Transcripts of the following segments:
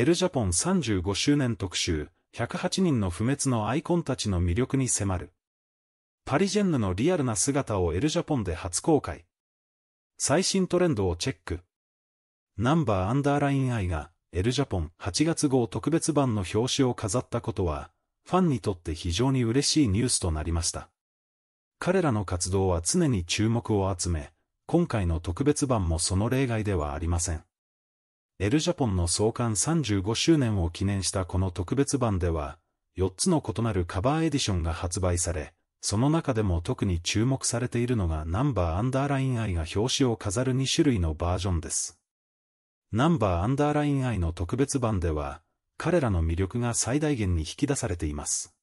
エルジャポン35周年特集、108人の不滅のアイコンたちの魅力に迫る。パリジェンヌのリアルな姿をエルジャポンで初公開。最新トレンドをチェック。ナンバーアンダーラインアイが、エルジャポン8月号特別版の表紙を飾ったことは、ファンにとって非常に嬉しいニュースとなりました。彼らの活動は常に注目を集め、今回の特別版もその例外ではありません。エルジャポンの創刊35周年を記念したこの特別版では、4つの異なるカバーエディションが発売され、その中でも特に注目されているのがナンバーアンダーラインアイが表紙を飾る2種類のバージョンです。ナンバーアンダーラインアイの特別版では、彼らの魅力が最大限に引き出されています。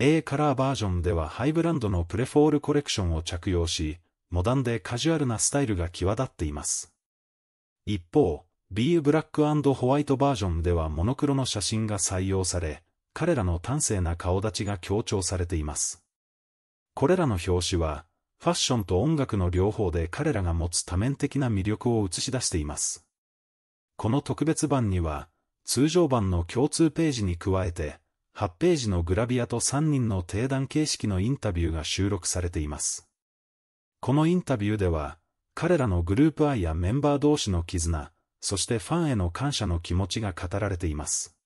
A カラーバージョンではハイブランドのプレフォールコレクションを着用し、モダンでカジュアルなスタイルが際立っています。一方、B ブラックホワイトバージョンではモノクロの写真が採用され、彼らの端正な顔立ちが強調されています。これらの表紙は、ファッションと音楽の両方で彼らが持つ多面的な魅力を映し出しています。この特別版には、通常版の共通ページに加えて、8ページのグラビアと3人の定談形式のインタビューが収録されています。このインタビューでは、彼らのグループ愛やメンバー同士の絆、そしてファンへの感謝の気持ちが語られています。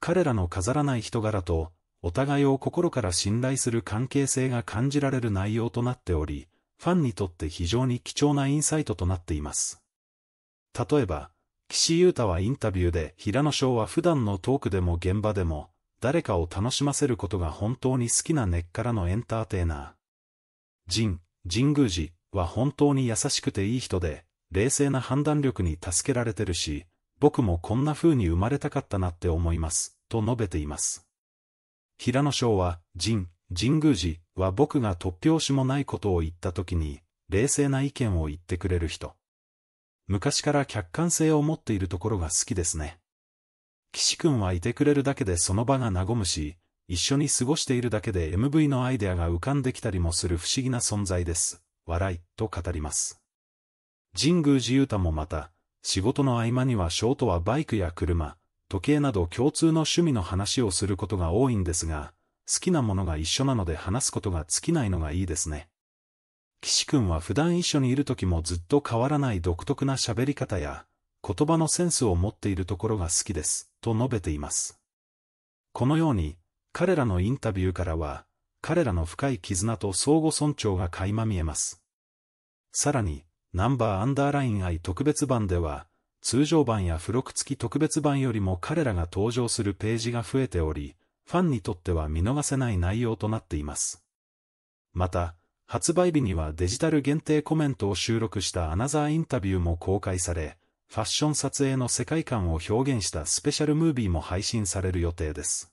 彼らの飾らない人柄と、お互いを心から信頼する関係性が感じられる内容となっており、ファンにとって非常に貴重なインサイトとなっています。例えば、岸優太はインタビューで平野翔は普段のトークでも現場でも、誰かを楽しませることが本当に好きな根っからのエンターテイナー。ジン、神宮寺は本当に優しくていい人で、冷静な判断力に助けられてるし、僕もこんな風に生まれたかったなって思います、と述べています。平野翔は、神、神宮寺は僕が突拍子もないことを言った時に、冷静な意見を言ってくれる人。昔から客観性を持っているところが好きですね。岸くんはいてくれるだけでその場が和むし、一緒に過ごしているだけで MV のアイデアが浮かんできたりもする不思議な存在です。笑い、と語ります。神宮寺勇太もまた、仕事の合間にはショートはバイクや車、時計など共通の趣味の話をすることが多いんですが、好きなものが一緒なので話すことが尽きないのがいいですね。岸くんは普段一緒にいる時もずっと変わらない独特な喋り方や、言葉のセンスを持っているところが好きです、と述べています。このように、彼らのインタビューからは、彼らの深い絆と相互尊重が垣間見えます。さらに、ナンバーアンダーライン i 特別版では、通常版や付録付き特別版よりも彼らが登場するページが増えており、ファンにとっては見逃せない内容となっています。また、発売日にはデジタル限定コメントを収録したアナザーインタビューも公開され、ファッション撮影の世界観を表現したスペシャルムービーも配信される予定です。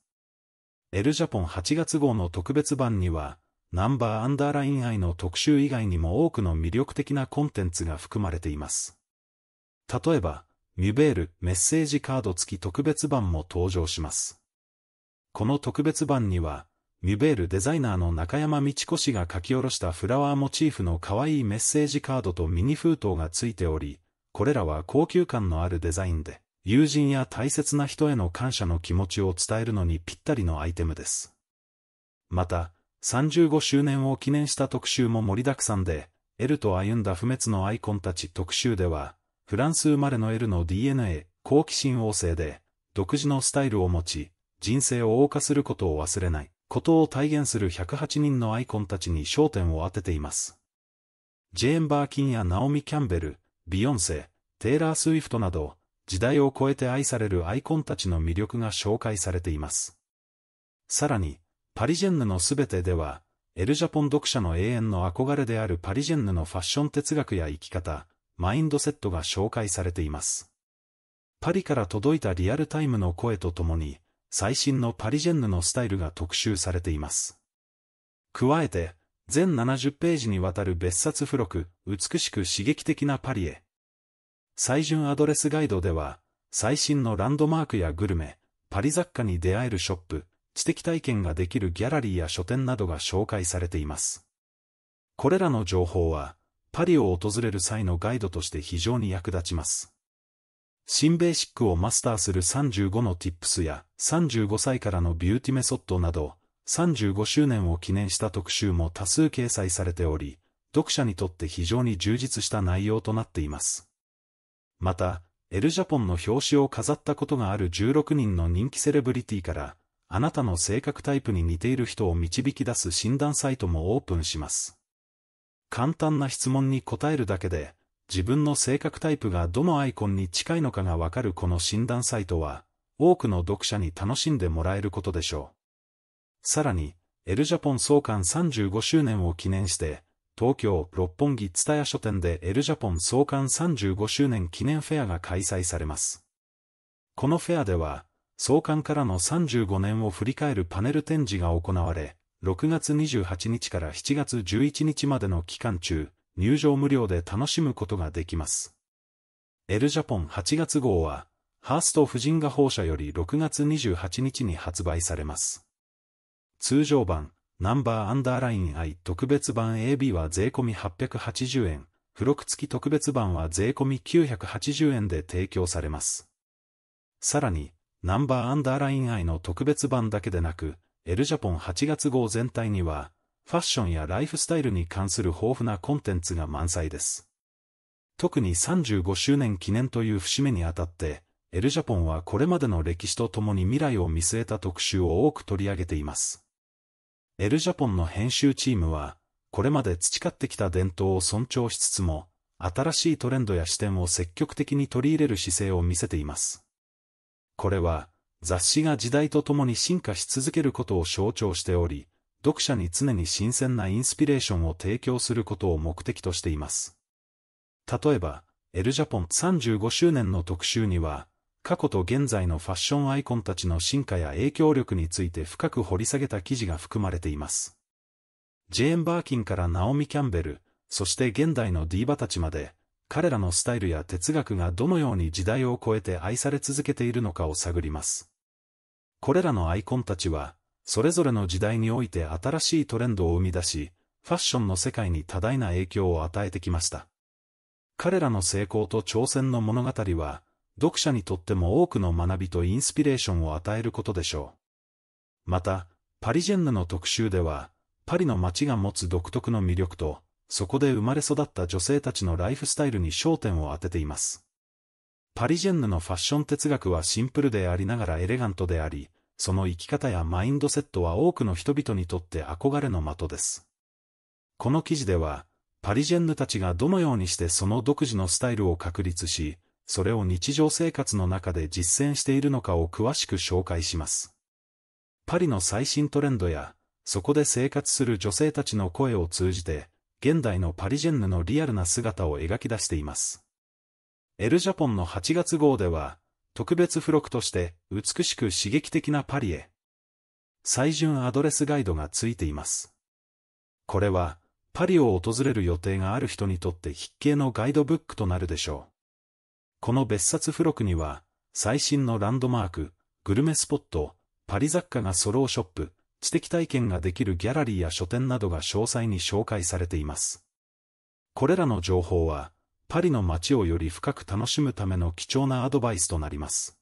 エルジャポン8月号の特別版には、ナンバーアンダーライン愛の特集以外にも多くの魅力的なコンテンツが含まれています。例えば、ミュベールメッセージカード付き特別版も登場します。この特別版には、ミュベールデザイナーの中山道子氏が書き下ろしたフラワーモチーフの可愛いメッセージカードとミニ封筒が付いており、これらは高級感のあるデザインで、友人や大切な人への感謝の気持ちを伝えるのにぴったりのアイテムです。また、35周年を記念した特集も盛りだくさんで、エルと歩んだ不滅のアイコンたち特集では、フランス生まれのエルの DNA、好奇心旺盛で、独自のスタイルを持ち、人生を謳歌することを忘れない、ことを体現する108人のアイコンたちに焦点を当てています。ジェーン・バーキンやナオミ・キャンベル、ビヨンセ、テイラー・スウィフトなど、時代を超えて愛されるアイコンたちの魅力が紹介されています。さらに、パリジェンヌのすべてでは、エルジャポン読者の永遠の憧れであるパリジェンヌのファッション哲学や生き方、マインドセットが紹介されています。パリから届いたリアルタイムの声とともに、最新のパリジェンヌのスタイルが特集されています。加えて、全70ページにわたる別冊付録、美しく刺激的なパリへ。最順アドレスガイドでは、最新のランドマークやグルメ、パリ雑貨に出会えるショップ、知的体験ができるギャラリーや書店などが紹介されています。これらの情報は、パリを訪れる際のガイドとして非常に役立ちます。新ベーシックをマスターする35の Tips や35歳からのビューティメソッドなど、35周年を記念した特集も多数掲載されており、読者にとって非常に充実した内容となっています。また、エルジャポンの表紙を飾ったことがある16人の人気セレブリティから、あなたの性格タイプに似ている人を導き出す診断サイトもオープンします。簡単な質問に答えるだけで、自分の性格タイプがどのアイコンに近いのかがわかるこの診断サイトは、多くの読者に楽しんでもらえることでしょう。さらに、エルジャポン創刊35周年を記念して、東京六本木蔦屋書店でエルジャポン創刊35周年記念フェアが開催されます。このフェアでは、創刊からの35年を振り返るパネル展示が行われ、6月28日から7月11日までの期間中、入場無料で楽しむことができます。エルジャポン8月号は、ハースト婦人画報社より6月28日に発売されます。通常版、ナンバーアンダーライン I 特別版 AB は税込み880円、付録付き特別版は税込み980円で提供されます。さらに、ナンバーアンダーライン愛の特別版だけでなく、エルジャポン8月号全体には、ファッションやライフスタイルに関する豊富なコンテンツが満載です。特に35周年記念という節目にあたって、エルジャポンはこれまでの歴史とともに未来を見据えた特集を多く取り上げています。エルジャポンの編集チームは、これまで培ってきた伝統を尊重しつつも、新しいトレンドや視点を積極的に取り入れる姿勢を見せています。これは、雑誌が時代とともに進化し続けることを象徴しており、読者に常に新鮮なインスピレーションを提供することを目的としています。例えば、エルジャポン35周年の特集には、過去と現在のファッションアイコンたちの進化や影響力について深く掘り下げた記事が含まれています。ジェーン・バーキンからナオミ・キャンベル、そして現代のディーバたちまで、彼らのスタイルや哲学がどのように時代を超えて愛され続けているのかを探ります。これらのアイコンたちは、それぞれの時代において新しいトレンドを生み出し、ファッションの世界に多大な影響を与えてきました。彼らの成功と挑戦の物語は、読者にとっても多くの学びとインスピレーションを与えることでしょう。また、パリジェンヌの特集では、パリの街が持つ独特の魅力と、そこで生まれ育った女性たちのライフスタイルに焦点を当てています。パリジェンヌのファッション哲学はシンプルでありながらエレガントであり、その生き方やマインドセットは多くの人々にとって憧れの的です。この記事では、パリジェンヌたちがどのようにしてその独自のスタイルを確立し、それを日常生活の中で実践しているのかを詳しく紹介します。パリの最新トレンドや、そこで生活する女性たちの声を通じて、現代のパリジェンヌのリアルな姿を描き出しています。エルジャポンの8月号では、特別付録として、美しく刺激的なパリへ、最順アドレスガイドがついています。これは、パリを訪れる予定がある人にとって筆形のガイドブックとなるでしょう。この別冊付録には、最新のランドマーク、グルメスポット、パリ雑貨がローショップ、知的体験ができるギャラリーや書店などが詳細に紹介されています。これらの情報は、パリの街をより深く楽しむための貴重なアドバイスとなります。